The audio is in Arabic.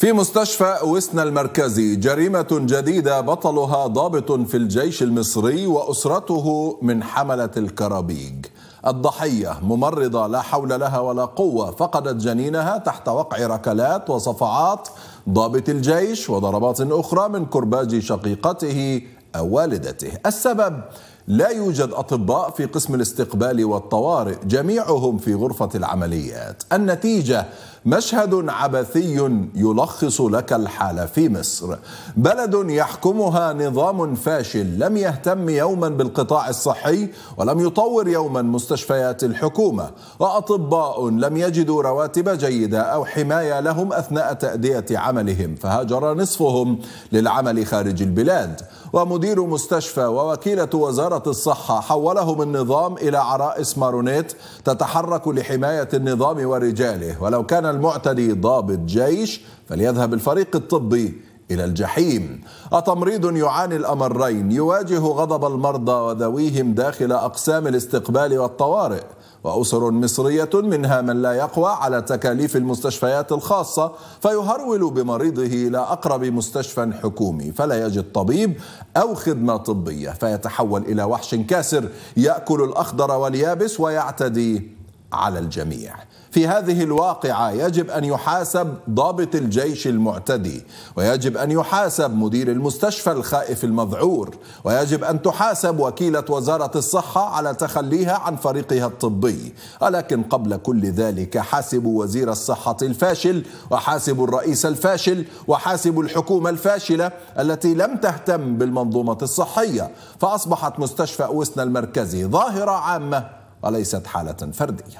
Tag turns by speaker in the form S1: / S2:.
S1: في مستشفى وسنا المركزي جريمة جديدة بطلها ضابط في الجيش المصري وأسرته من حملة الكرابيج الضحية ممرضة لا حول لها ولا قوة فقدت جنينها تحت وقع ركلات وصفعات ضابط الجيش وضربات أخرى من كرباج شقيقته أو والدته السبب لا يوجد اطباء في قسم الاستقبال والطوارئ جميعهم في غرفه العمليات النتيجه مشهد عبثي يلخص لك الحاله في مصر بلد يحكمها نظام فاشل لم يهتم يوما بالقطاع الصحي ولم يطور يوما مستشفيات الحكومه واطباء لم يجدوا رواتب جيده او حمايه لهم اثناء تاديه عملهم فهاجر نصفهم للعمل خارج البلاد ومدير مستشفى ووكيلة وزارة الصحة حولهم النظام إلى عرائس مارونيت تتحرك لحماية النظام ورجاله ولو كان المعتدي ضابط جيش فليذهب الفريق الطبي إلى الجحيم أتمريض يعاني الأمرين يواجه غضب المرضى وذويهم داخل أقسام الاستقبال والطوارئ وأسر مصرية منها من لا يقوى على تكاليف المستشفيات الخاصة فيهرول بمريضه إلى أقرب مستشفى حكومي فلا يجد طبيب أو خدمة طبية فيتحول إلى وحش كاسر يأكل الأخضر واليابس ويعتدي على الجميع في هذه الواقعة يجب أن يحاسب ضابط الجيش المعتدي ويجب أن يحاسب مدير المستشفى الخائف المذعور ويجب أن تحاسب وكيلة وزارة الصحة على تخليها عن فريقها الطبي ولكن قبل كل ذلك حاسبوا وزير الصحة الفاشل وحاسبوا الرئيس الفاشل وحاسبوا الحكومة الفاشلة التي لم تهتم بالمنظومة الصحية فأصبحت مستشفى أوسنا المركزي ظاهرة عامة وليست حالة فردية